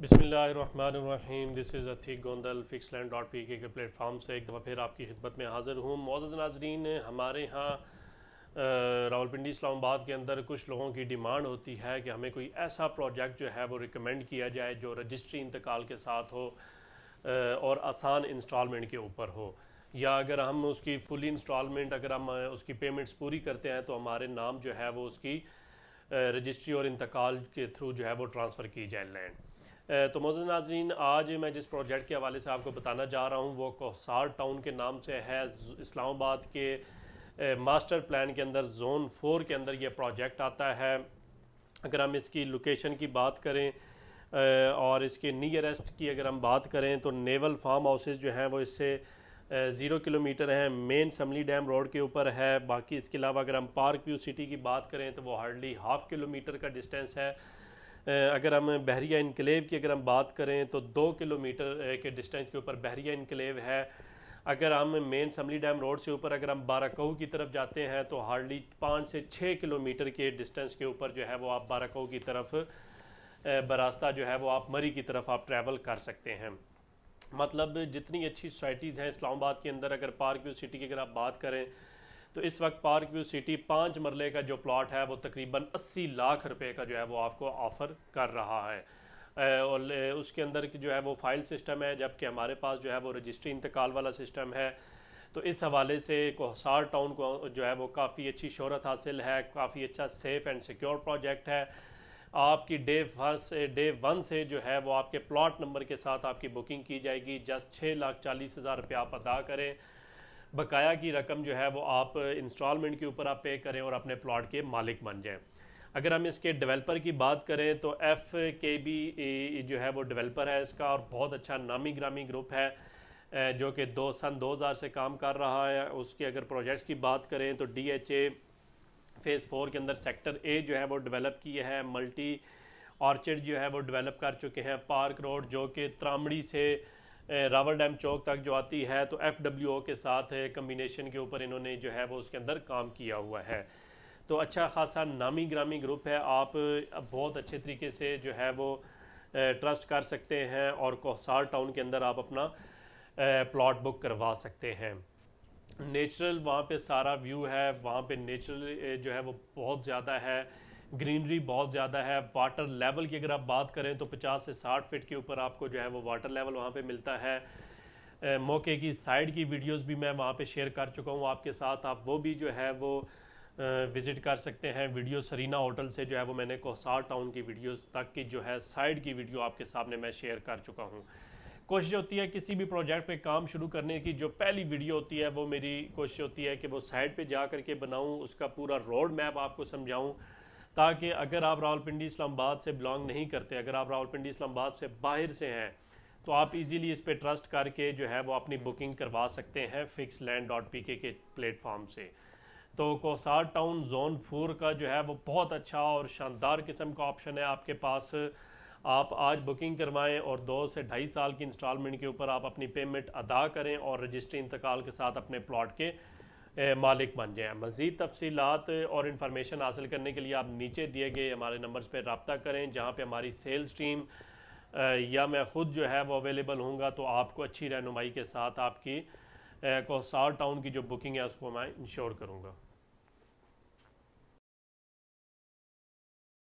बिसमीम this is Atheeq Gondal fix land dot P K, के platform से एक दफ़ा फिर आपकी खिदमत में हाज़िर हूँ मोज़ नाजरीन हमारे यहाँ रावलपिंडी इस्लामाबाद के अंदर कुछ लोगों की डिमांड होती है कि हमें कोई ऐसा प्रोजेक्ट जो है वो रिकमेंड किया जाए जो रजिस्ट्री इंतकाल के साथ हो और आसान इंस्टॉलमेंट के ऊपर हो या अगर हम उसकी फुली इंस्टॉलमेंट अगर हम उसकी पेमेंट्स पूरी करते हैं तो हमारे नाम जो है वो उसकी रजिस्ट्री और इंतकाल के थ्रू जो है वो ट्रांसफ़र की जाए लैंड तो मौजूद नाजरीन आज मैं जिस प्रोजेक्ट के हवाले से आपको बताना चाह रहा हूँ वो कोसार टाउन के नाम से है इस्लामाबाद के मास्टर प्लान के अंदर जोन फोर के अंदर ये प्रोजेक्ट आता है अगर हम इसकी लोकेशन की बात करें और इसके नियरेस्ट की अगर हम बात करें तो नेवल फार्म हाउसेज जो हैं वो इससे ज़ीरो किलोमीटर है मेन समली डैम रोड के ऊपर है बाकी इसके अलावा अगर हम पार्क व्यू सिटी की बात करें तो वो हार्डली हाफ़ किलोमीटर का डिस्टेंस है अगर हम बहरिया इनकलेव की अगर हम बात करें तो दो किलोमीटर के डिस्टेंस के ऊपर बहरिया इनकलेव है अगर हम मेन समली डैम रोड से ऊपर अगर हम बाराकऊ की तरफ जाते हैं तो हार्डली पाँच से छः किलोमीटर के डिस्टेंस के ऊपर जो है वो आप बाराकऊ की तरफ बरास्ता जो है वो आप मरी की तरफ आप ट्रैवल कर सकते हैं मतलब जितनी अच्छी सोसाइटीज़ हैं इस्लामाबाद के अंदर अगर पार्क व्यू सिटी की अगर आप बात करें तो इस वक्त पार्क व्यू सिटी पाँच मरले का जो प्लॉट है वो तकरीबन अस्सी लाख रुपए का जो है वो आपको ऑफ़र कर रहा है और उसके अंदर की जो है वो फाइल सिस्टम है जबकि हमारे पास जो है वो रजिस्ट्री इंतकाल वाला सिस्टम है तो इस हवाले से कोहसार टाउन को जो है वो काफ़ी अच्छी शहरत हासिल है काफ़ी अच्छा सेफ़ एंड सिक्योर प्रोजेक्ट है आपकी डे फर्स्ट डे वन से जो है वो आपके प्लॉट नंबर के साथ आपकी बुकिंग की जाएगी जस्ट छः लाख चालीस हज़ार रुपये आप अदा करें बकाया की रकम जो है वो आप इंस्टॉलमेंट के ऊपर आप पे करें और अपने प्लॉट के मालिक बन जाएं अगर हम इसके डेवलपर की बात करें तो एफ के बी जो है वो डेवलपर है इसका और बहुत अच्छा नामी ग्रामी ग्रुप है जो कि दो सन हज़ार से काम कर रहा है उसके अगर प्रोजेक्ट्स की बात करें तो D H A phase four के अंदर सेक्टर ए जो है वो डेवलप किया है मल्टी ऑर्चर्ड जो है वो डेवलप कर चुके हैं पार्क रोड जो कि त्रामड़ी से रावल डैम चौक तक जो आती है तो एफ डब्ल्यू ओ के साथ कम्बिनेशन के ऊपर इन्होंने जो है वो उसके अंदर काम किया हुआ है तो अच्छा खासा नामी ग्रामी ग्रुप है आप बहुत अच्छे तरीके से जो है वो ट्रस्ट कर सकते हैं और कोहसार टाउन के अंदर आप अपना प्लॉट बुक करवा सकते हैं नेचुरल वहाँ पे सारा व्यू है वहाँ पे नेचुरल जो है वो बहुत ज़्यादा है ग्रीनरी बहुत ज़्यादा है वाटर लेवल की अगर आप बात करें तो 50 से 60 फीट के ऊपर आपको जो है वो वाटर लेवल वहाँ पे मिलता है मौके की साइड की वीडियोस भी मैं वहाँ पे शेयर कर चुका हूँ आपके साथ आप वो भी जो है वो विज़िट कर सकते हैं वीडियो सरीना होटल से जो है वो मैंने कोसार टाउन की वीडियोज़ तक की जो है साइड की वीडियो आपके सामने मैं शेयर कर चुका हूँ कोशिश होती है किसी भी प्रोजेक्ट पे काम शुरू करने की जो पहली वीडियो होती है वो मेरी कोशिश होती है कि वो साइड पे जा करके बनाऊँ उसका पूरा रोड मैप आपको समझाऊँ ताकि अगर आप रावलपिंडी इस्लामाबाद से बिलोंग नहीं करते अगर आप रावलपिंडी इस्लामाबाद से बाहर से हैं तो आप इजीली इस पर ट्रस्ट करके जो है वो अपनी बुकिंग करवा सकते हैं fix land dot P K, के प्लेटफॉर्म से तो कोसार टाउन जोन फोर का जो है वो बहुत अच्छा और शानदार किस्म का ऑप्शन है आपके पास आप आज बुकिंग करवाएं और दो से ढाई साल की इंस्टॉलमेंट के ऊपर आप अपनी पेमेंट अदा करें और रजिस्ट्री इंतकाल के साथ अपने प्लाट के मालिक बन जाएँ मज़ीद तफसीत और इन्फॉर्मेशन हासिल करने के लिए आप नीचे दिए गए हमारे नंबर्स पर रबता करें जहाँ पर हमारी सेल्स टीम या मैं ख़ुद जो है वो अवेलेबल हूँ तो आपको अच्छी रहनुमाई के साथ आपकी कोसार टाउन की जो बुकिंग है उसको मैं इंश्योर करूँगा